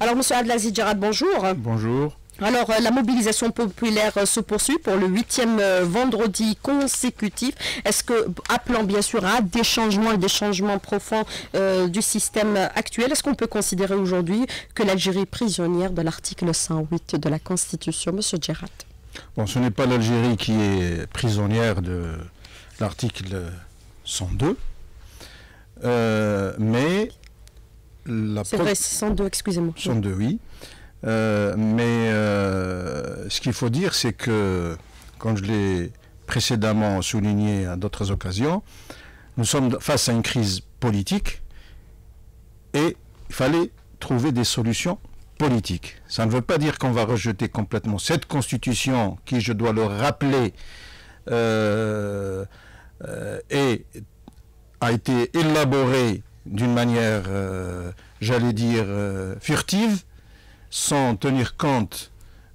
Alors, Monsieur Adlazi Girat, bonjour. Bonjour. Alors, euh, la mobilisation populaire euh, se poursuit pour le huitième euh, vendredi consécutif. Est-ce que, appelant bien sûr à hein, des changements et des changements profonds du système actuel, est-ce qu'on peut considérer aujourd'hui que l'Algérie est prisonnière de l'article 108 de la Constitution, Monsieur Djerad Bon, ce n'est pas l'Algérie qui est prisonnière de l'article 102, mais c'est vrai, 102, excusez-moi. 102, oui. Euh, mais euh, ce qu'il faut dire, c'est que, comme je l'ai précédemment souligné à d'autres occasions, nous sommes face à une crise politique et il fallait trouver des solutions politiques. Ça ne veut pas dire qu'on va rejeter complètement cette constitution qui, je dois le rappeler, euh, a été élaborée d'une manière, euh, j'allais dire, euh, furtive, sans tenir compte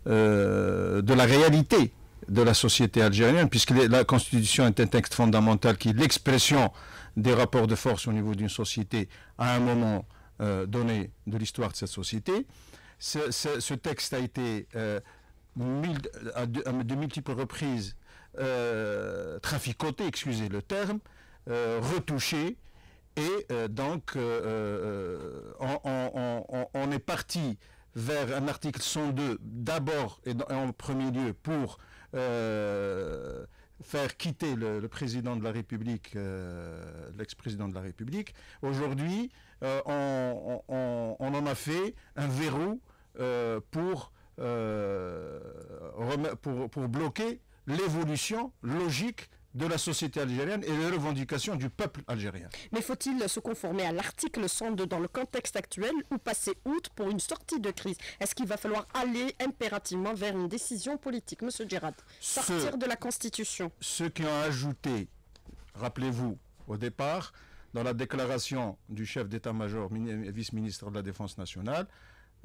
euh, de la réalité de la société algérienne, puisque la Constitution est un texte fondamental qui est l'expression des rapports de force au niveau d'une société à un moment donné de l'histoire de cette société. Ce, texte a été de, de, multiples reprises traficoté, excusez le terme, retouché, et euh, donc, euh, euh, on, est parti vers un article 102 d'abord et en premier lieu pour faire quitter le, président de la République, l'ex-président de la République. Aujourd'hui, on, en a fait un verrou pour, pour, pour bloquer l'évolution logique de la société algérienne et les revendications du peuple algérien. Mais faut-il se conformer à l'article 102 dans le contexte actuel ou passer outre pour une sortie de crise Est-ce qu'il va falloir aller impérativement vers une décision politique, Monsieur Gérard Sortir de la Constitution. Ceux qui ont ajouté, rappelez-vous, au départ, dans la déclaration du chef d'état-major, vice-ministre de la Défense nationale,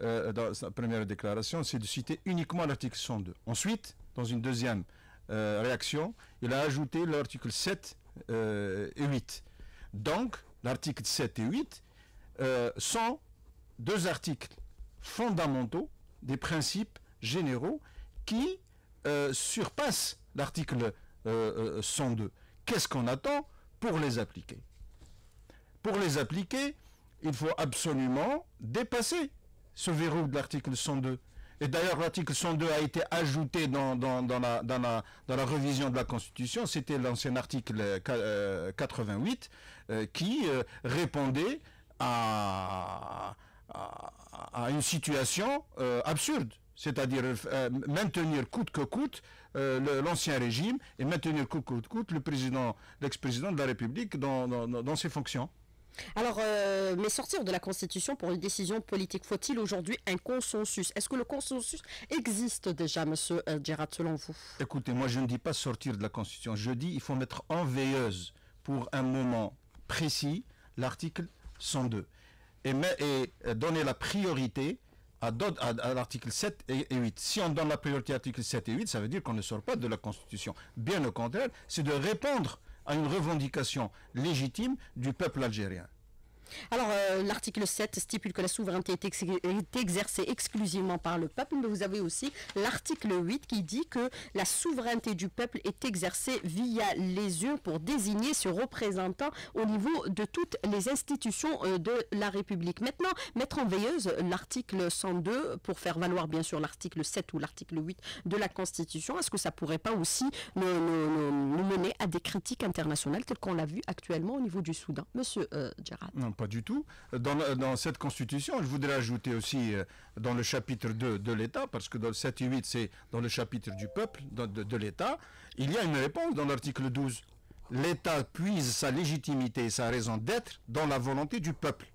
euh, dans sa première déclaration, c'est de citer uniquement l'article 102. Ensuite, dans une deuxième euh, réaction, il a ajouté l'article 7 euh, et 8. Donc, l'article 7 et 8 euh, sont deux articles fondamentaux des principes généraux qui surpassent l'article 102. Qu'est-ce qu'on attend pour les appliquer Pour les appliquer, il faut absolument dépasser ce verrou de l'article 102 et d'ailleurs, l'article 102 a été ajouté dans, la, dans, la, dans révision de la Constitution. C'était l'ancien article 88 euh, euh, euh, qui répondait à, une situation absurde. C'est-à-dire maintenir coûte que coûte l'ancien régime et maintenir coûte que coûte le président, l'ex-président de la République dans ses fonctions. Alors, euh, mais sortir de la Constitution pour une décision politique, faut-il aujourd'hui un consensus Est-ce que le consensus existe déjà, Monsieur euh, Gérard, selon vous Écoutez, moi je ne dis pas sortir de la Constitution, je dis il faut mettre en veilleuse pour un moment précis l'article 102 et, euh, donner la priorité à, l'article 7 et, et, 8. Si on donne la priorité à l'article 7 et 8, ça veut dire qu'on ne sort pas de la Constitution. Bien au contraire, c'est de répondre à une revendication légitime du peuple algérien. Alors, euh, l'article 7 stipule que la souveraineté est, exercée exclusivement par le peuple, mais vous avez aussi l'article 8 qui dit que la souveraineté du peuple est exercée via les yeux pour désigner ce représentant au niveau de toutes les institutions euh, de la République. Maintenant, mettre en veilleuse l'article 102 pour faire valoir bien sûr l'article 7 ou l'article 8 de la Constitution, est-ce que ça pourrait pas aussi nous, mener à des critiques internationales telles qu'on l'a vu actuellement au niveau du Soudan Monsieur Gérard. Euh, pas du tout. Dans, cette Constitution, je voudrais ajouter aussi euh, dans le chapitre 2 de l'État, parce que dans le 7 et 8, c'est dans le chapitre du peuple, de, de l'État, il y a une réponse dans l'article 12. L'État puise sa légitimité et sa raison d'être dans la volonté du peuple.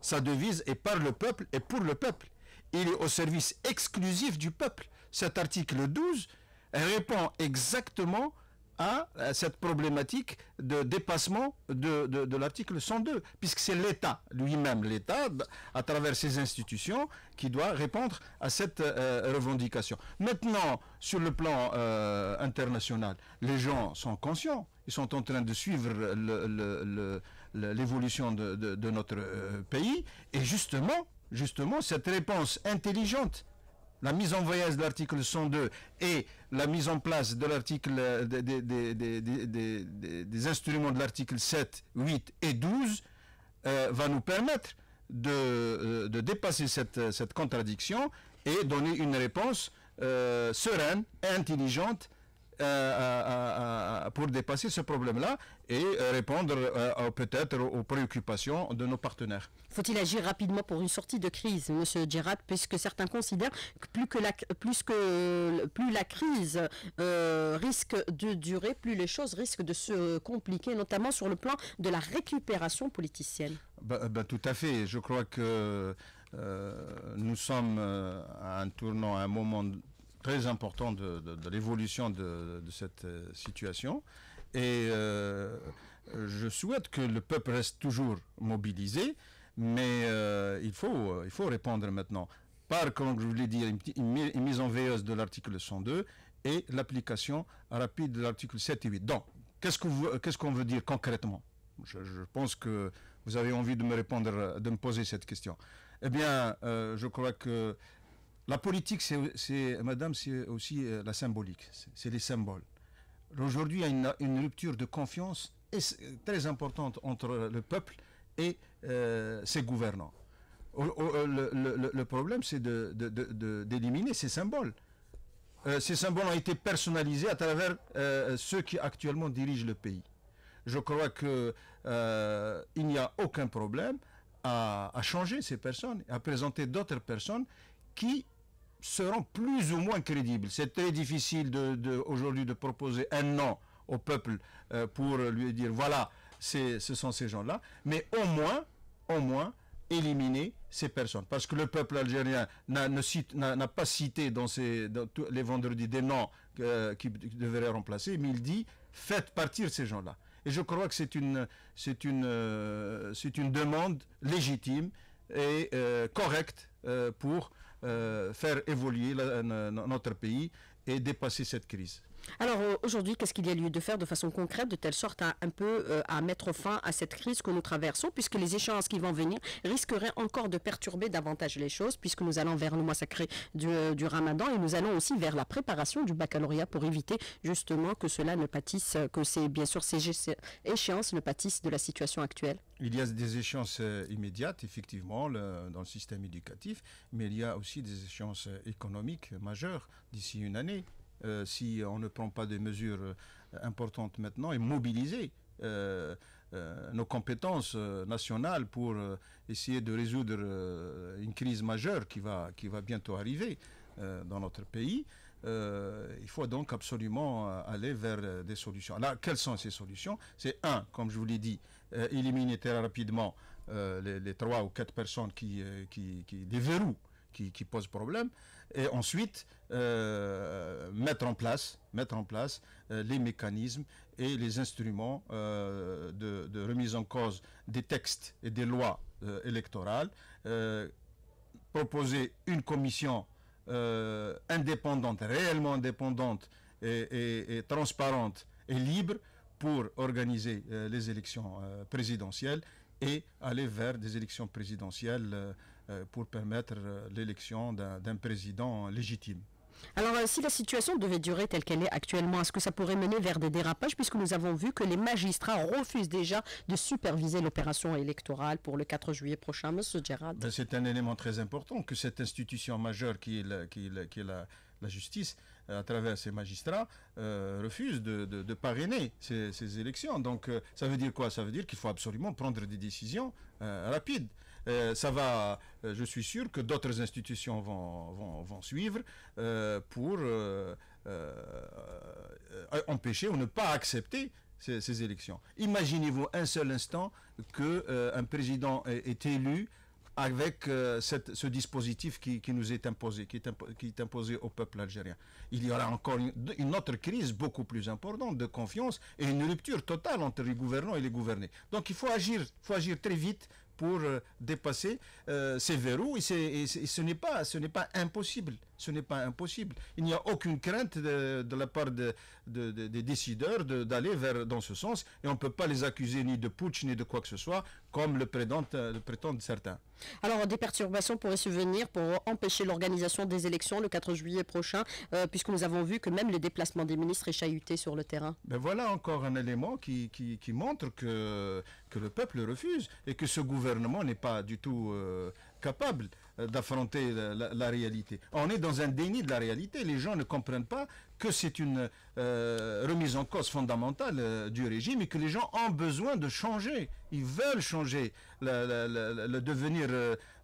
Sa devise est par le peuple et pour le peuple. Il est au service exclusif du peuple. Cet article 12 répond exactement à cette problématique de dépassement de, de, l'article 102, puisque c'est l'État lui-même, l'État, à travers ses institutions, qui doit répondre à cette euh, revendication. Maintenant, sur le plan euh, international, les gens sont conscients, ils sont en train de suivre l'évolution de, notre euh, pays, et justement, justement, cette réponse intelligente la mise en voyage de l'article 102 et la mise en place des, instruments de l'article 7, 8 et 12 euh, va nous permettre de, euh, dépasser cette, contradiction et donner une réponse euh, sereine et intelligente euh, euh, euh, pour dépasser ce problème-là et répondre peut-être aux préoccupations de nos partenaires. Faut-il agir rapidement pour une sortie de crise, Monsieur Gérard, puisque certains considèrent que plus que la, plus que, plus la crise risque de durer, plus les choses risquent de se compliquer, notamment sur le plan de la récupération politicienne. Bah, bah, tout à fait. Je crois que nous sommes à un tournant, à un moment très important de, l'évolution de, cette euh, situation. Et euh, je souhaite que le peuple reste toujours mobilisé, mais euh, il, faut, il faut répondre maintenant par, comme je vous l'ai dit, une, mise en veilleuse de l'article 102 et l'application rapide de l'article 7 et 8. Donc, qu'est-ce qu'on veut dire concrètement je, pense que vous avez envie de me répondre, de me poser cette question. Eh bien, je crois que la politique, c'est, madame, c'est aussi euh, la symbolique, c'est les symboles. Aujourd'hui, il y a une, rupture de confiance très importante entre le peuple et euh, ses gouvernants. Euh, le, problème, c'est d'éliminer ces symboles. ces symboles ont été personnalisés à travers ceux qui actuellement dirigent le pays. Je crois qu'il il n'y a aucun problème à, à changer ces personnes, à présenter d'autres personnes qui seront plus ou moins crédibles. C'est très difficile de, aujourd'hui de proposer un nom au peuple euh, pour lui dire voilà, ce sont ces gens-là, mais au moins, au moins, éliminer ces personnes. Parce que le peuple algérien n'a pas cité dans, les vendredis des noms qu'il euh, qui devraient remplacer, mais il dit faites partir ces gens-là. Et je crois que c'est une, une, euh, c'est une demande légitime et correcte pour euh, faire évoluer euh, notre pays et dépasser cette crise. Alors euh, aujourd'hui, qu'est-ce qu'il y a lieu de faire de façon concrète, de telle sorte à un peu euh, à mettre fin à cette crise que nous traversons, puisque les échéances qui vont venir risqueraient encore de perturber davantage les choses, puisque nous allons vers le mois sacré du, euh, Ramadan et nous allons aussi vers la préparation du baccalauréat pour éviter justement que cela ne pâtisse, que bien sûr ces échéances ne pâtissent de la situation actuelle. Il y a des échéances immédiates, effectivement, dans le système éducatif, mais il y a aussi des échéances économiques majeures d'ici une année. Euh, si on ne prend pas des mesures euh, importantes maintenant, et mobiliser euh, nos compétences nationales pour essayer de résoudre une crise majeure qui va, qui va bientôt arriver dans notre pays. il faut donc absolument aller vers des solutions. Alors, quelles sont ces solutions C'est un, comme je vous l'ai dit, éliminer très rapidement les, trois ou quatre personnes qui, qui, qui déverrouillent qui, qui, problème et ensuite euh, mettre en place, mettre en place euh, les mécanismes et les instruments euh, de, remise en cause des textes et des lois électorales, proposer une commission indépendante, réellement indépendante et, et, transparente et libre pour organiser les élections présidentielles et aller vers des élections présidentielles euh, pour permettre euh, l'élection d'un président légitime. Alors, euh, si la situation devait durer telle qu'elle est actuellement, est-ce que ça pourrait mener vers des dérapages puisque nous avons vu que les magistrats refusent déjà de superviser l'opération électorale pour le 4 juillet prochain, Monsieur Gerard ben, C'est un élément très important que cette institution majeure qui est la, justice, à travers ses magistrats, refuse de, parrainer ces, élections. Donc, ça veut dire quoi Ça veut dire qu'il faut absolument prendre des décisions rapides. Euh, ça va, euh, je suis sûr que d'autres institutions vont, suivre euh, pour empêcher ou ne pas accepter ces, élections. Imaginez-vous un seul instant qu'un un président est, élu avec cette, ce dispositif qui, nous est imposé, qui est, qui est imposé au peuple algérien. Il y aura encore une, autre crise beaucoup plus importante de confiance et une rupture totale entre les gouvernants et les gouvernés. Donc il faut agir, faut agir très vite pour euh, dépasser euh, ces verrous. Et, ce n'est pas, ce n'est pas impossible. Ce n'est pas impossible. Il n'y a aucune crainte de, la part de, des décideurs d'aller vers dans ce sens. Et on ne peut pas les accuser ni de putsch ni de quoi que ce soit, comme le prétendent, euh, le prétendent certains. Alors, des perturbations pourraient survenir pour empêcher l'organisation des élections le 4 juillet prochain, puisque nous avons vu que même le déplacement des ministres est chahuté sur le terrain. Ben voilà encore un élément qui montre que que le peuple refuse et que ce gouvernement n'est pas du tout euh, capable euh, d'affronter la, réalité. On est dans un déni de la réalité. Les gens ne comprennent pas que c'est une euh, remise en cause fondamentale du régime et que les gens ont besoin de changer. Ils veulent changer le devenir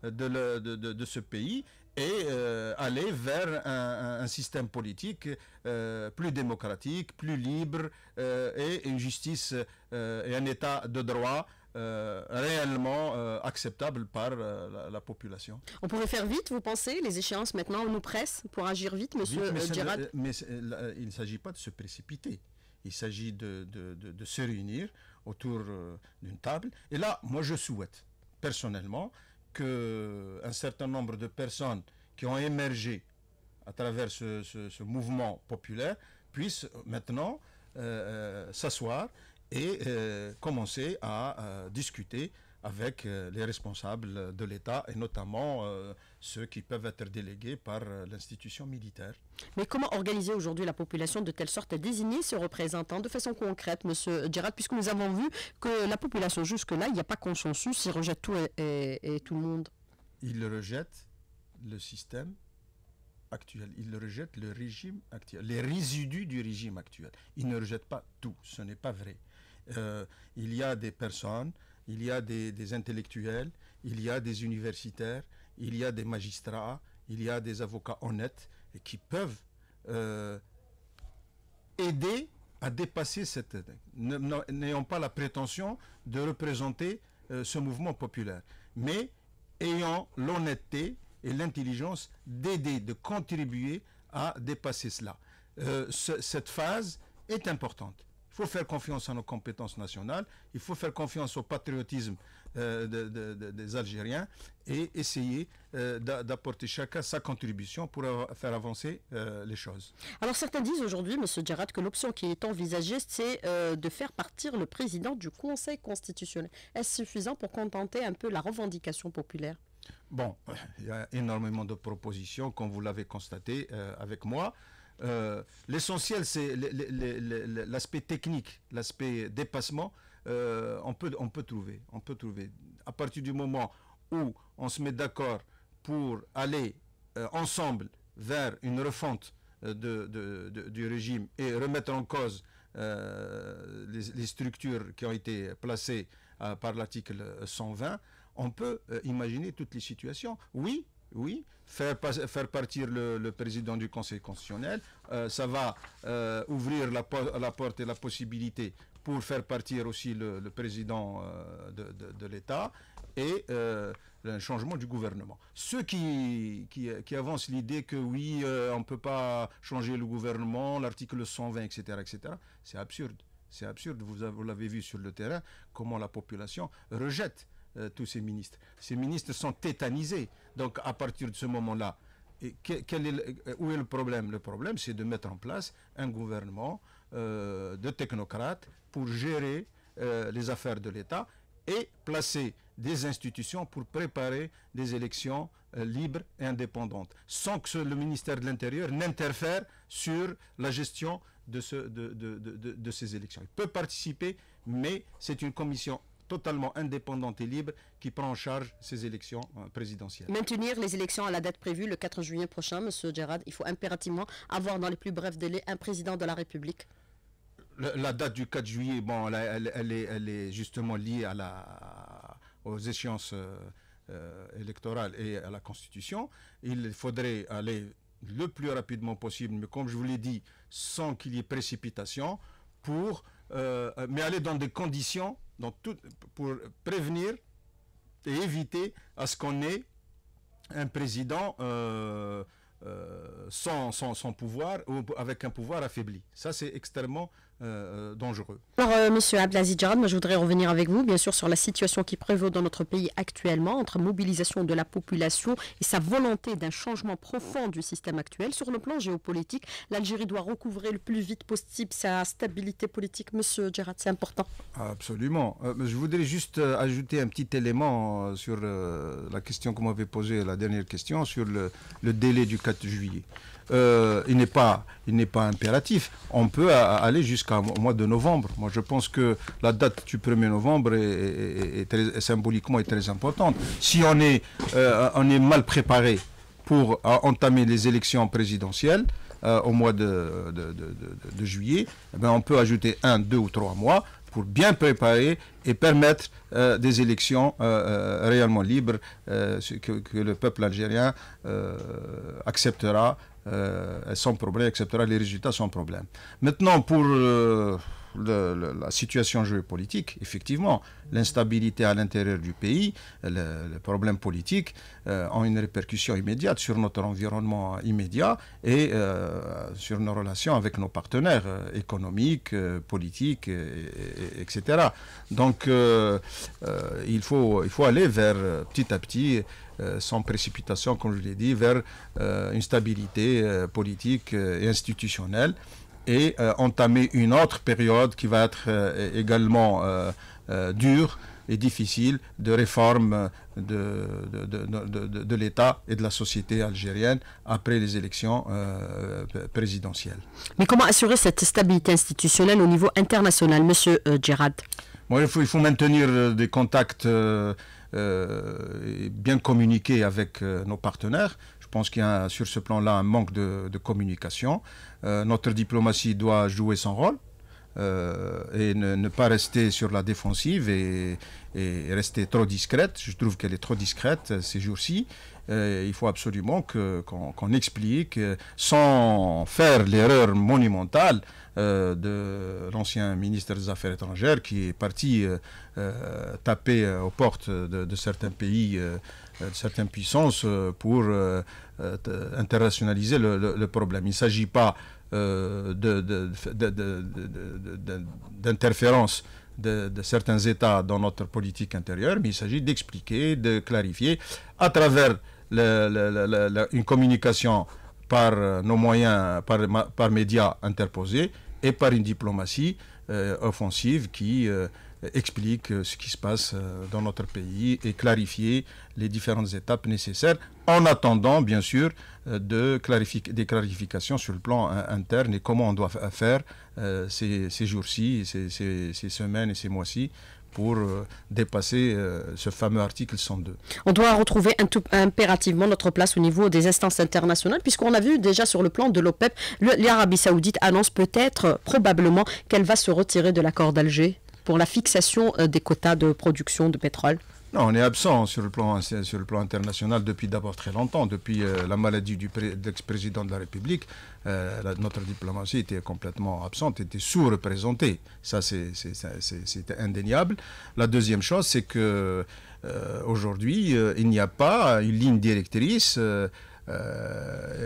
de, ce pays et euh, aller vers un, système politique euh, plus démocratique, plus libre euh, et une justice et un état de droit réellement acceptable par la, population. On pourrait faire vite, vous pensez Les échéances maintenant, on nous presse pour agir vite, monsieur mais Mais il ne s'agit pas de se précipiter. Il s'agit de, de se réunir autour d'une table. Et là, moi, je souhaite personnellement un certain nombre de personnes qui ont émergé à travers ce, mouvement populaire puissent maintenant euh, euh, s'asseoir et euh, commencer à discuter avec euh, les responsables de l'État et notamment euh, ceux qui peuvent être délégués par euh, l'institution militaire. Mais comment organiser aujourd'hui la population de telle sorte à désigner ses représentants de façon concrète, Monsieur Gérald, puisque nous avons vu que la population jusque-là, il n'y a pas consensus, il rejette tout et, tout le monde. Il rejette le système actuel. il rejette le régime actuel, les résidus du régime actuel. Il ne rejette pas tout, ce n'est pas vrai. il y a des personnes il y a des, intellectuels, il y a des universitaires, il y a des magistrats, il y a des avocats honnêtes et qui peuvent euh, aider à dépasser cette... N'ayant pas la prétention de représenter euh, ce mouvement populaire, mais ayant l'honnêteté et l'intelligence d'aider, de contribuer à dépasser cela. Euh, cette phase est importante. Il faut faire confiance à nos compétences nationales, il faut faire confiance au patriotisme euh, des Algériens et essayer euh, d'apporter chacun sa contribution pour faire avancer euh, les choses. Alors certains disent aujourd'hui, M. Djarat, que l'option qui est envisagée, c'est de faire partir le président du Conseil constitutionnel. Est-ce suffisant pour contenter un peu la revendication populaire Bon, il y a énormément de propositions, comme vous l'avez constaté avec moi. Euh, l'essentiel, c'est l'aspect technique, l'aspect dépassement. Euh, on, peut, on, peut trouver, on peut trouver. À partir du moment où on se met d'accord pour aller euh, ensemble vers une refonte de, du régime et remettre en cause les, structures qui ont été placées par l'article 120, on peut imaginer toutes les situations. Oui, oui. Faire, faire partir le, président du Conseil constitutionnel, euh, ça va euh, ouvrir la, porte et la possibilité pour faire partir aussi le, président euh, de, l'État et un changement du gouvernement. Ceux qui, qui, qui avancent l'idée que oui, on ne peut pas changer le gouvernement, l'article 120, etc., etc., c'est absurde. C'est absurde. Vous l'avez vu sur le terrain, comment la population rejette euh, tous ces ministres. Ces ministres sont tétanisés. Donc à partir de ce moment-là, euh, où est le problème Le problème, c'est de mettre en place un gouvernement euh, de technocrates pour gérer les affaires de l'État et placer des institutions pour préparer des élections libres et indépendantes, sans que le ministère de l'Intérieur n'interfère sur la gestion de, de, ces élections. Il peut participer, mais c'est une commission totalement indépendante et libre qui prend en charge ces élections euh, présidentielles. Maintenir les élections à la date prévue, le 4 juillet prochain, Monsieur Gérard, il faut impérativement avoir dans les plus brefs délais un président de la République la date du 4 juillet, bon, elle, elle, est, elle est, justement liée à la, aux échéances euh, euh, électorales et à la Constitution. Il faudrait aller le plus rapidement possible, mais comme je vous l'ai dit, sans qu'il y ait précipitation, pour, mais aller dans des conditions donc, tout, pour prévenir et éviter à ce qu'on ait un président euh, euh, sans, sans, pouvoir ou avec un pouvoir affaibli. Ça, c'est extrêmement euh, euh, dangereux. Alors, euh, Monsieur moi, je voudrais revenir avec vous, bien sûr, sur la situation qui prévaut dans notre pays actuellement, entre mobilisation de la population et sa volonté d'un changement profond du système actuel. Sur le plan géopolitique, l'Algérie doit recouvrer le plus vite possible sa stabilité politique. Monsieur Jarad, c'est important. Absolument. Euh, je voudrais juste ajouter un petit élément sur la question que vous m'avez posée, la dernière question, sur le délai du 4 juillet. Euh, il n'est pas, il n'est pas impératif. On peut aller jusqu'au mois de novembre. Moi, je pense que la date du 1er novembre est, symboliquement est très importante. Si on est, euh, on est mal préparé pour euh, entamer les élections présidentielles au mois de, juillet, eh ben, on peut ajouter un, deux ou trois mois pour bien préparer et permettre des élections réellement libres que, le peuple algérien acceptera euh, sans problème, etc. Les résultats sont problème. Maintenant, pour euh, la situation géopolitique, effectivement, l'instabilité à l'intérieur du pays, les problèmes politiques euh, ont une répercussion immédiate sur notre environnement immédiat et sur nos relations avec nos partenaires économiques, politiques, etc. Donc, il, faut, il faut aller vers petit à petit euh, sans précipitation, comme je l'ai dit, vers euh, une stabilité euh, politique et institutionnelle et entamer une autre période qui va être également dure et difficile de réforme de, de, de, de l'État et de la société algérienne après les élections présidentielles. Mais comment assurer cette stabilité institutionnelle au niveau international, Monsieur Gérard il, faut, maintenir euh, des contacts euh, euh, et bien communiquer avec nos partenaires. Je pense qu'il y a sur ce plan-là un manque de, communication. notre diplomatie doit jouer son rôle. et ne, pas rester sur la défensive et, rester trop discrète. Je trouve qu'elle est trop discrète ces jours-ci. il faut absolument qu'on explique, sans faire l'erreur monumentale euh, de l'ancien ministre des Affaires étrangères qui est parti euh, euh, taper aux portes de, certains pays, de certaines puissances pour internationaliser le, problème. Il ne s'agit pas d'interférence. De, certains États dans notre politique intérieure, mais il s'agit d'expliquer, de clarifier à travers une communication par nos moyens, par médias interposés, et par une diplomatie euh, offensive qui euh, explique euh, ce qui se passe dans notre pays et clarifier les différentes étapes nécessaires en attendant bien sûr de des clarifications sur le plan interne et comment on doit faire ces, jours-ci, ces, semaines et ces mois-ci pour euh, dépasser euh, ce fameux article 102. On doit retrouver impérativement notre place au niveau des instances internationales, puisqu'on a vu déjà sur le plan de l'OPEP, l'Arabie saoudite annonce peut-être, euh, probablement, qu'elle va se retirer de l'accord d'Alger pour la fixation des quotas de production de pétrole. Non, on est absent sur le plan, sur le plan international depuis d'abord très longtemps, depuis euh, la maladie du l'ex-président de la République. Euh, notre diplomatie était complètement absente, était sous-représentée. Ça, c'est indéniable. La deuxième chose, c'est que euh, aujourd'hui, il n'y a pas une ligne directrice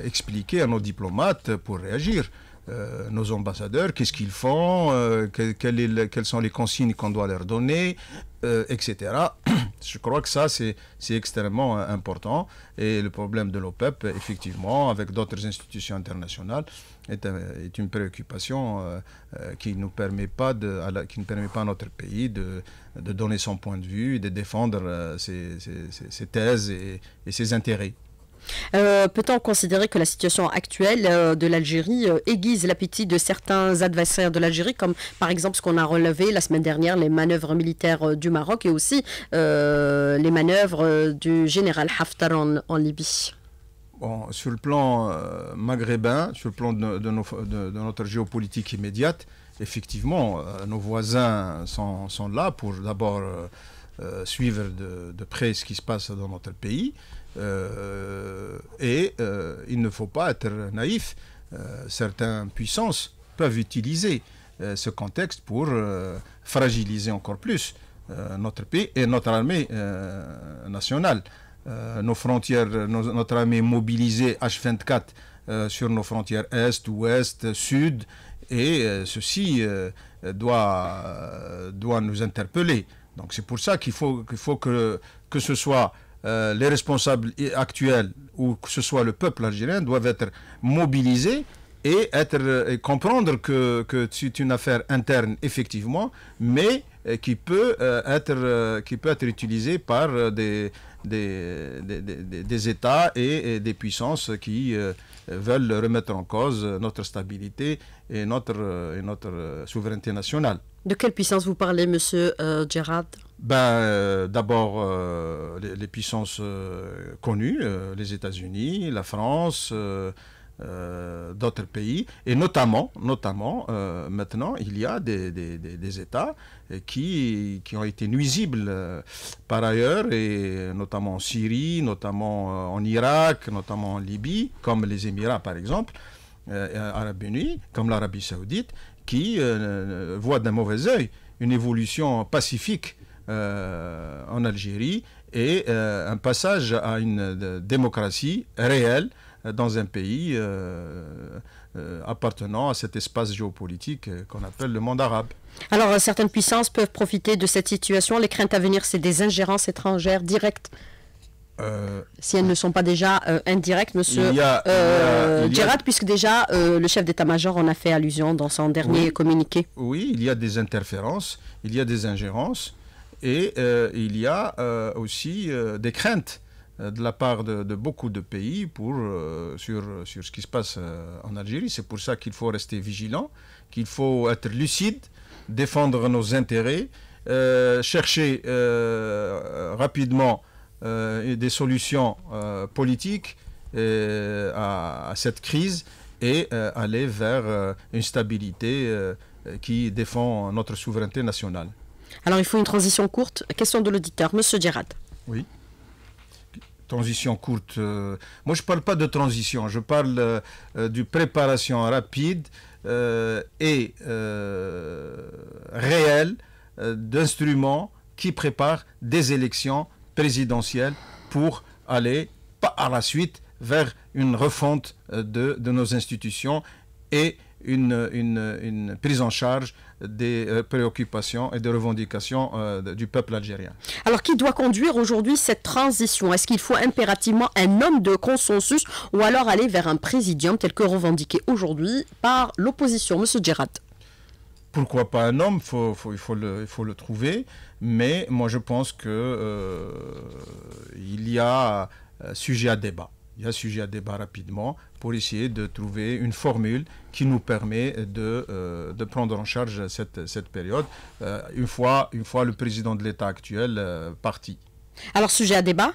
expliquée à nos diplomates pour réagir. Euh, nos ambassadeurs, qu'est-ce qu'ils font, euh, quelles sont les consignes qu'on doit leur donner, euh, etc. Je crois que ça, c'est extrêmement important. Et le problème de l'OPEP, effectivement, avec d'autres institutions internationales, est, une préoccupation qui, nous permet pas de, qui ne permet pas à notre pays de, donner son point de vue, de défendre ses, thèses et ses intérêts. Euh, peut-on considérer que la situation actuelle euh, de l'Algérie euh, aiguise l'appétit de certains adversaires de l'Algérie, comme par exemple ce qu'on a relevé la semaine dernière, les manœuvres militaires du Maroc et aussi les manœuvres du général Haftar en, Libye Sur le plan maghrébin, sur le plan de, notre géopolitique immédiate, effectivement, nos voisins sont là pour d'abord suivre de, près ce qui se passe dans notre pays. Euh, et euh, il ne faut pas être naïf. Euh, certaines puissances peuvent utiliser ce contexte pour fragiliser encore plus notre pays et notre armée nationale. nos frontières, notre armée mobilisée H24 sur nos frontières est, ouest, sud, et ceci doit, doit nous interpeller. Donc c'est pour ça qu'il faut, qu'il faut que, que ce soit euh, les responsables actuels, ou que ce soit le peuple algérien, doivent être mobilisés et, être, euh, comprendre que, c'est une affaire interne, effectivement, mais euh, qui peut, être, qui peut être utilisée par des, des, des, des, États et, des puissances qui veulent remettre en cause notre stabilité et notre, et notre souveraineté nationale. De quelle puissance vous parlez, monsieur euh, ben, euh, D'abord, euh, les, puissances connues, les États-Unis, la France, d'autres pays, et notamment, notamment maintenant, il y a des, États qui, qui, ont été nuisibles par ailleurs, et notamment en Syrie, notamment en Irak, notamment en Libye, comme les Émirats par exemple, Arabie Unis, comme l'Arabie saoudite qui euh, euh, voit d'un mauvais oeil une évolution pacifique euh, en Algérie et un passage à une démocratie réelle dans un pays appartenant à cet espace géopolitique qu'on appelle le monde arabe. Alors certaines puissances peuvent profiter de cette situation. Les craintes à venir, c'est des ingérences étrangères directes euh, si elles ne sont pas déjà euh, indirectes, monsieur euh, Gérard, puisque déjà le chef d'état-major en a fait allusion dans son dernier communiqué. Oui, il y a des interférences, il y a des ingérences et il y a aussi des craintes de la part de, de beaucoup de pays pour, sur, sur ce qui se passe en Algérie. C'est pour ça qu'il faut rester vigilant, qu'il faut être lucide, défendre nos intérêts, chercher rapidement euh, des solutions euh, politiques euh, à, cette crise et aller vers une stabilité qui défend notre souveraineté nationale. Alors il faut une transition courte. Question de l'auditeur, Monsieur Gérard. Oui. Transition courte. moi, je ne parle pas de transition, je parle de préparation rapide et réelle d'instruments qui préparent des élections présidentielle pour aller par la suite vers une refonte euh, de, nos institutions et une, prise en charge des euh, préoccupations et des revendications euh, du peuple algérien. Alors, qui doit conduire aujourd'hui cette transition Est-ce qu'il faut impérativement un homme de consensus ou alors aller vers un présidium tel que revendiqué aujourd'hui par l'opposition Monsieur Gérard pourquoi pas un homme, il, faut le, trouver, mais moi je pense que euh, il y a euh, sujet à débat. Il y a sujet à débat rapidement pour essayer de trouver une formule qui nous permet de, euh, prendre en charge cette, période une, fois, une fois le président de l'État actuel parti. Alors sujet à débat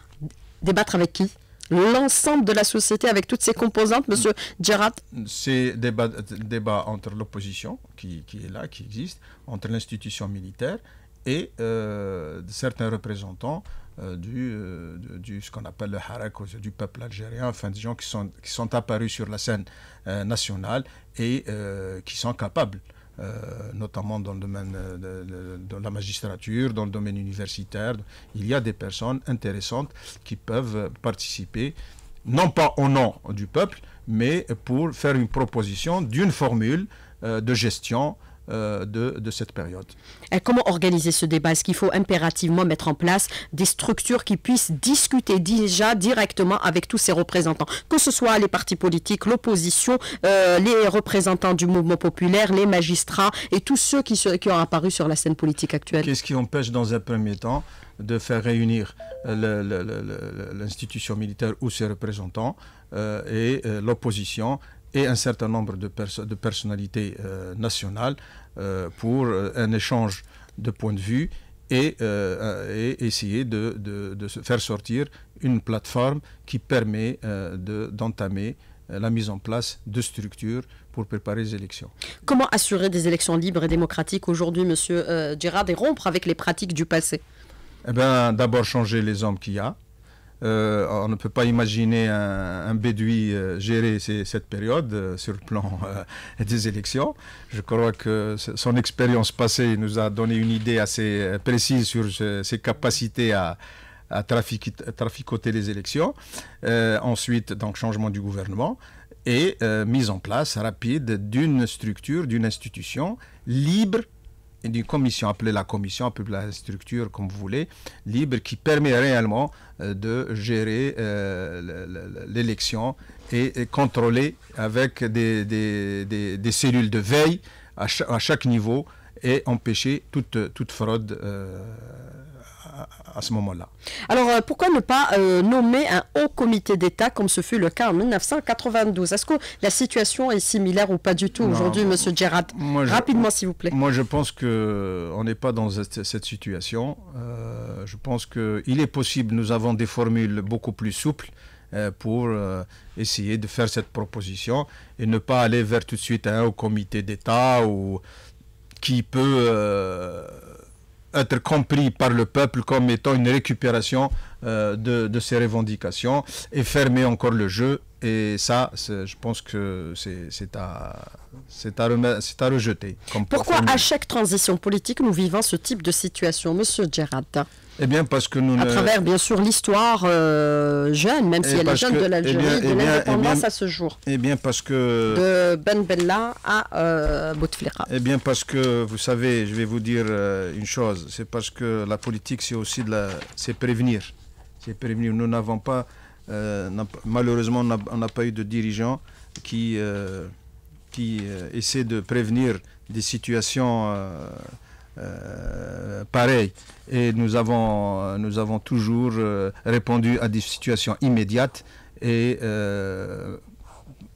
Débattre avec qui l'ensemble de la société avec toutes ses composantes, Monsieur Djerat C'est débat, débat entre l'opposition qui, est là, qui existe, entre l'institution militaire et euh, certains représentants euh, du, euh, du, ce qu'on appelle le harak, du peuple algérien, enfin des gens qui sont, qui sont apparus sur la scène nationale et qui sont capables euh, notamment dans le domaine euh, de, la magistrature, dans le domaine universitaire. Il y a des personnes intéressantes qui peuvent participer, non pas au nom du peuple, mais pour faire une proposition d'une formule euh, de gestion euh, de, cette période. Et comment organiser ce débat Est-ce qu'il faut impérativement mettre en place des structures qui puissent discuter déjà directement avec tous ces représentants, que ce soit les partis politiques, l'opposition, euh, les représentants du mouvement populaire, les magistrats et tous ceux qui, qui ont apparu sur la scène politique actuelle Qu'est-ce qui empêche dans un premier temps de faire réunir euh, l'institution militaire ou ses représentants et l'opposition et un certain nombre de, de personnalités euh, nationales euh, pour euh, un échange de points de vue et, essayer de, faire sortir une plateforme qui permet d'entamer la mise en place de structures pour préparer les élections. Comment assurer des élections libres et démocratiques aujourd'hui, Monsieur Gérard, et rompre avec les pratiques du passé eh ben, D'abord changer les hommes qu'il y a, euh, on ne peut pas imaginer un, un euh, gérer cette période euh, sur le plan des élections. Je crois que son expérience passée nous a donné une idée assez précise sur ses capacités à, traficoter les élections. ensuite, donc, changement du gouvernement et mise en place rapide d'une structure, d'une institution libre une commission, appelée la commission, appelée la structure comme vous voulez, libre, qui permet réellement euh, de gérer euh, l'élection et, contrôler avec des, des, cellules de veille à, à, chaque niveau et empêcher toute, toute fraude. Euh, à, ce moment-là. Alors, euh, pourquoi ne pas euh, nommer un haut comité d'État comme ce fut le cas en 1992 Est-ce que la situation est similaire ou pas du tout aujourd'hui, Monsieur Gérard Rapidement, s'il vous plaît. Moi, je pense qu'on euh, n'est pas dans cette situation. je pense qu'il est possible, nous avons des formules beaucoup plus souples pour essayer de faire cette proposition et ne pas aller vers tout de suite un au comité d'État ou qui peut être compris par le peuple comme étant une récupération euh, de, ses revendications et fermer encore le jeu. Et ça, je pense que c'est à, à, à, rejeter. Comme Pourquoi à chaque transition politique, nous vivons ce type de situation, Monsieur Gerard eh bien, parce que nous. À travers, bien sûr, l'histoire euh, jeune, même si elle est jeune de eh l'Algérie, eh de eh l'indépendance à ce jour. Eh bien, parce que. De Ben Bella à euh, Bouteflika. Eh bien, parce que, vous savez, je vais vous dire euh, une chose. C'est parce que la politique, c'est aussi de la. C'est prévenir. C'est prévenir. Nous n'avons pas. malheureusement, on n'a pas eu de dirigeants qui, qui essaient de prévenir des situations. Euh, pareil. Et nous avons, nous avons toujours euh, répondu à des situations immédiates et euh,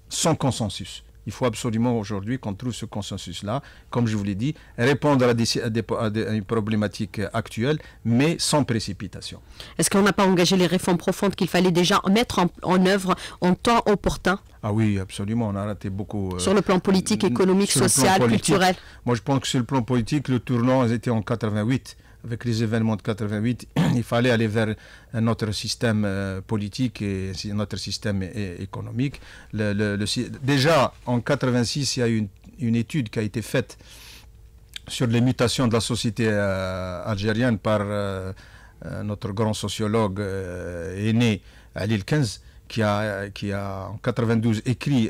sans consensus. Il faut absolument aujourd'hui qu'on trouve ce consensus-là, comme je vous l'ai dit, répondre à, des, à, des, une problématique actuelle, mais sans précipitation. Est-ce qu'on n'a pas engagé les réformes profondes qu'il fallait déjà mettre en, œuvre en temps opportun ah oui, absolument, on a raté beaucoup. Euh, sur le plan politique, économique, social, culturel Moi, je pense que sur le plan politique, le tournant était en 88 avec les événements de 88, il fallait aller vers un autre système euh, politique et un autre système économique. Le, déjà, en 86, il y a eu une, étude qui a été faite sur les mutations de la société euh, algérienne par euh, notre grand sociologue aîné, Ali Kenz, qui a, qui a en 92 écrit,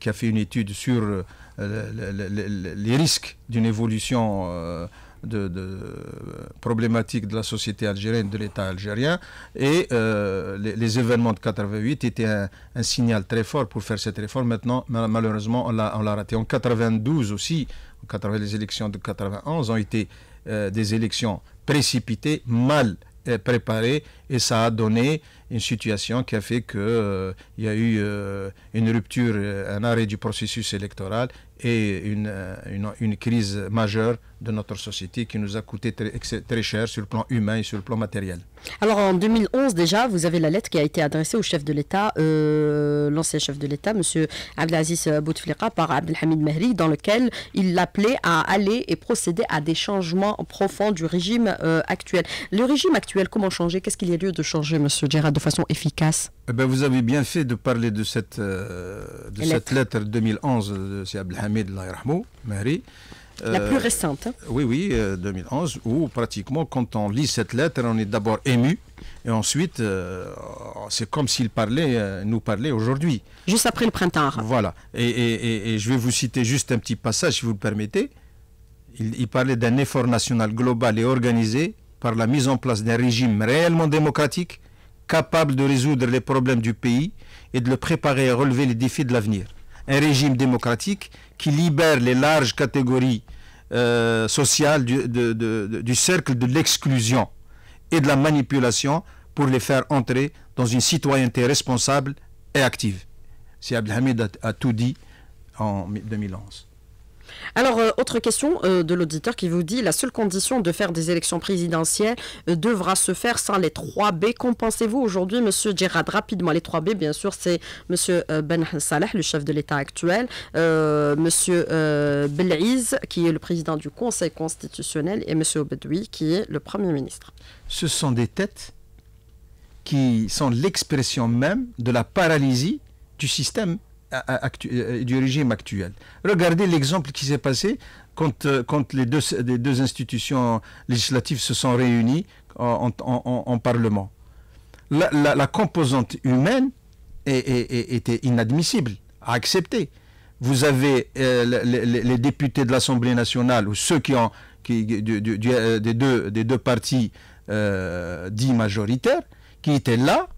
qui a fait une étude sur les risques d'une évolution de, euh, problématiques de la société algérienne, de l'État algérien. Et euh, les, événements de 88 étaient un, signal très fort pour faire cette réforme. Maintenant, malheureusement, on l'a raté. En 92 aussi, les élections de 91 ont été euh, des élections précipitées, mal préparées, et ça a donné une situation qui a fait qu'il euh, il y a eu euh, une rupture, euh, un arrêt du processus électoral et une, crise majeure de notre société qui nous a coûté très, cher sur le plan humain et sur le plan matériel. Alors en 2011 déjà, vous avez la lettre qui a été adressée au chef de l'État, l'ancien chef de l'État, M. Abdelaziz Bouteflika, par Abdelhamid Mehri, dans lequel il l'appelait à aller et procéder à des changements profonds du régime actuel. Le régime actuel, comment changer Qu'est-ce qu'il y a lieu de changer, M. Gérard de façon efficace eh ben, Vous avez bien fait de parler de cette, euh, de lettre. cette lettre 2011 de Sir Abdelhamid Marie. La euh, plus récente. Hein. Oui, oui, 2011, euh, où pratiquement quand on lit cette lettre, on est d'abord ému, et ensuite, oh, c'est comme s'il parlait, nous parlait aujourd'hui. Juste après le printemps. Voilà. Et, et, et, je vais vous citer juste un petit passage, si vous le permettez. il parlait d'un effort national global et organisé par la mise en place d'un régime réellement démocratique capable de résoudre les problèmes du pays et de le préparer à relever les défis de l'avenir. Un régime démocratique qui libère les larges catégories euh, sociales du, cercle de l'exclusion et de la manipulation pour les faire entrer dans une citoyenneté responsable et active. Si Abdelhamid a tout dit en 2011. Alors, euh, autre question euh, de l'auditeur qui vous dit la seule condition de faire des élections présidentielles euh, devra se faire sans les 3 B. Qu'en pensez-vous aujourd'hui, Monsieur Gérard Rapidement, les 3 B, bien sûr, c'est Monsieur Ben Salah, le chef de l'État actuel, Monsieur Belaiz, qui est le président du Conseil constitutionnel, et Monsieur Obedoui, qui est le Premier ministre. Ce sont des têtes qui sont l'expression même de la paralysie du système euh, du régime actuel. Regardez l'exemple qui s'est passé quand, euh, quand les, deux, deux, institutions législatives se sont réunies en, Parlement. La, composante humaine était inadmissible à accepter. Vous avez euh, les, députés de l'Assemblée nationale ou ceux qui ont des, deux, des deux partis dits majoritaires qui étaient là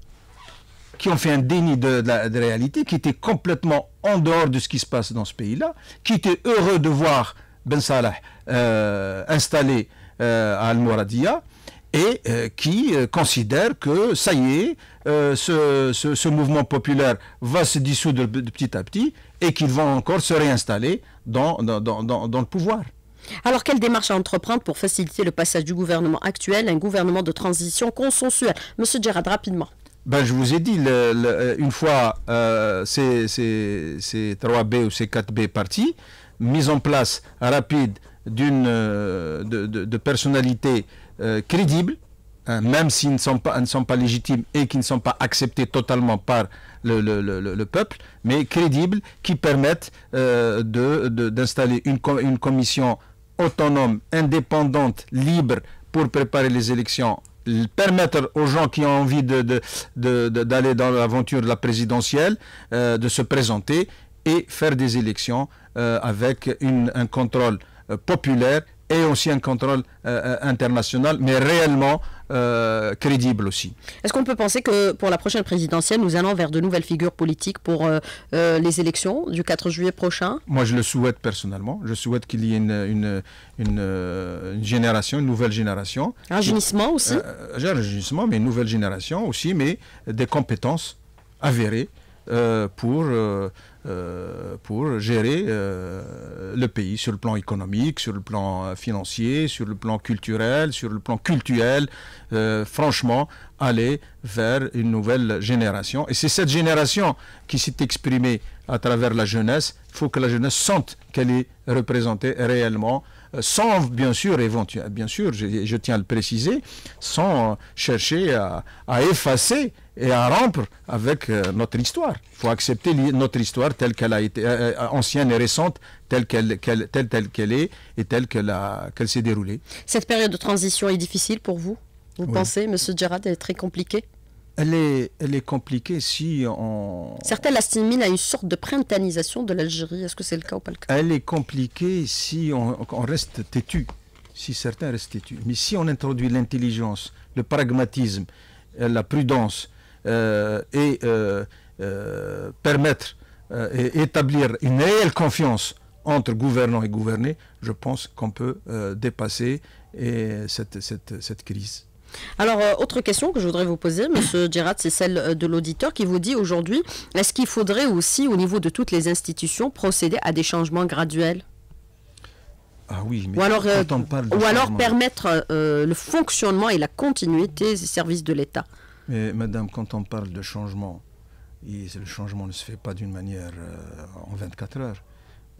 qui ont fait un déni de, la, réalité, qui étaient complètement en dehors de ce qui se passe dans ce pays-là, qui étaient heureux de voir Ben Salah euh, installé euh, à Al-Mouradia et euh, qui considèrent que ça y est, ce, mouvement populaire va se dissoudre petit à petit et qu'ils vont encore se réinstaller dans, dans, le pouvoir. Alors, quelle démarche à entreprendre pour faciliter le passage du gouvernement actuel à un gouvernement de transition consensuel Monsieur Gérard, rapidement. Ben, je vous ai dit, euh, une fois euh, ces, 3B ou ces 4B partis, mise en place rapide d'une euh, de, personnalités crédibles, hein, même s'ils ne sont, pas, ne sont pas légitimes et qui ne sont pas acceptés totalement par le, peuple, mais crédibles qui permettent d'installer une, une commission autonome, indépendante, libre pour préparer les élections permettre aux gens qui ont envie d'aller de, dans l'aventure de la présidentielle euh, de se présenter et faire des élections euh, avec un contrôle euh, populaire et aussi un contrôle international, mais réellement euh, crédible aussi. Est-ce qu'on peut penser que pour la prochaine présidentielle, nous allons vers de nouvelles figures politiques pour euh, euh, les élections du 4 juillet prochain Moi, je le souhaite personnellement. Je souhaite qu'il y ait une, une, une, génération, une nouvelle génération. Un génissement aussi Un génissement, mais une nouvelle génération aussi, mais des compétences avérées pour euh, pour gérer euh, le pays sur le plan économique, sur le plan euh, financier, sur le plan culturel, sur le plan culturel. franchement, aller vers une nouvelle génération. Et c'est cette génération qui s'est exprimée à travers la jeunesse. Il faut que la jeunesse sente qu'elle est représentée réellement sans bien sûr, éventuellement, bien sûr, je, tiens à le préciser, sans chercher à, à effacer et à rompre avec euh, notre histoire. Il faut accepter notre histoire telle qu'elle a été, euh, euh, ancienne et récente, telle qu'elle telle, telle qu'elle est et telle qu'elle s'est déroulée. Cette période de transition est difficile pour vous Vous pensez, Monsieur Gérard, elle est très compliquée elle est, elle est compliquée si on... Certains l'assimilent à une sorte de printanisation de l'Algérie. Est-ce que c'est le cas ou pas le cas Elle est compliquée si on, reste têtu, si certains restent têtu. Mais si on introduit l'intelligence, le pragmatisme, la prudence, euh, et euh, euh, permettre et établir une réelle confiance entre gouvernants et gouvernés, je pense qu'on peut dépasser cette, crise. Alors, autre question que je voudrais vous poser, Monsieur Gérard, c'est celle de l'auditeur qui vous dit aujourd'hui, est-ce qu'il faudrait aussi, au niveau de toutes les institutions, procéder à des changements graduels ah oui, mais ou alors, ou alors permettre le fonctionnement et la continuité des services de l'État. Mais madame, quand on parle de changement, et le changement ne se fait pas d'une manière euh, en 24 heures,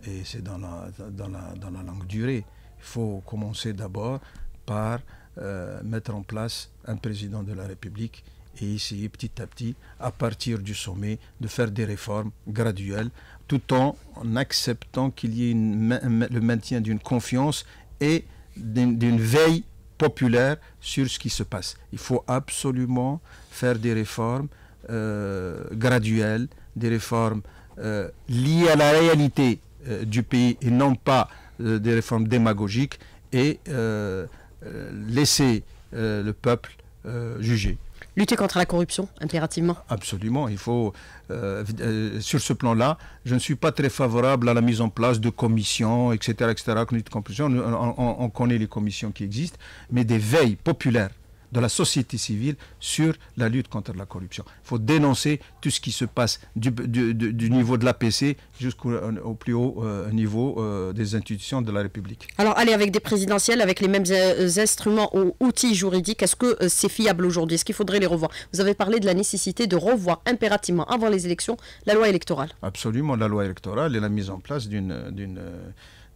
et c'est dans la, dans, la, longue durée. Il faut commencer d'abord par euh, mettre en place un président de la République et essayer petit à petit, à partir du sommet, de faire des réformes graduelles, tout en acceptant qu'il y ait le maintien d'une confiance et d'une veille populaire sur ce qui se passe. Il faut absolument faire des réformes euh, graduelles, des réformes euh, liées à la réalité euh, du pays et non pas des réformes démagogiques et laisser le peuple juger. Lutter contre la corruption, impérativement Absolument, il faut... Euh, euh, sur ce plan-là, je ne suis pas très favorable à la mise en place de commissions, etc. etc. on connaît les commissions qui existent, mais des veilles populaires de la société civile sur la lutte contre la corruption. Il faut dénoncer tout ce qui se passe du, niveau de l'APC jusqu'au euh, plus haut euh, niveau euh, des institutions de la République. Alors, aller avec des présidentielles, avec les mêmes instruments ou outils juridiques, est-ce que c'est fiable aujourd'hui Est-ce qu'il faudrait les revoir Vous avez parlé de la nécessité de revoir impérativement, avant les élections, la loi électorale. Absolument, la loi électorale et la mise en place d'une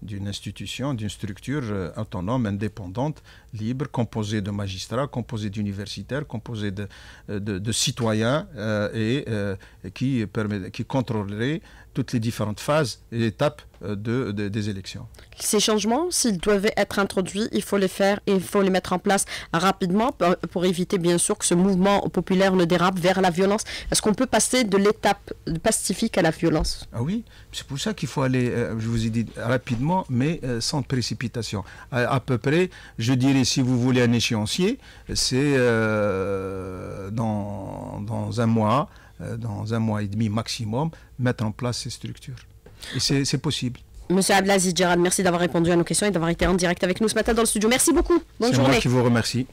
d'une institution, d'une structure euh, autonome, indépendante, libre, composée de magistrats, composée d'universitaires, composée de, euh, de, citoyens euh, et qui, permet, qui contrôlerait toutes les différentes phases et étapes des élections. Ces changements, s'ils doivent être introduits, il faut les faire et il faut les mettre en place rapidement pour, éviter bien sûr que ce mouvement populaire ne dérape vers la violence. Est-ce qu'on peut passer de l'étape pacifique à la violence Ah oui, c'est pour ça qu'il faut aller, je vous ai dit rapidement, mais euh, sans précipitation. À, peu près, je dirais, si vous voulez un échéancier, c'est euh, dans, un mois, euh, dans un mois et demi maximum, mettre en place ces structures. Et c'est possible. Monsieur Ablaziz Gérald, merci d'avoir répondu à nos questions et d'avoir été en direct avec nous ce matin dans le studio. Merci beaucoup. Bonne journée. C'est moi qui vous remercie.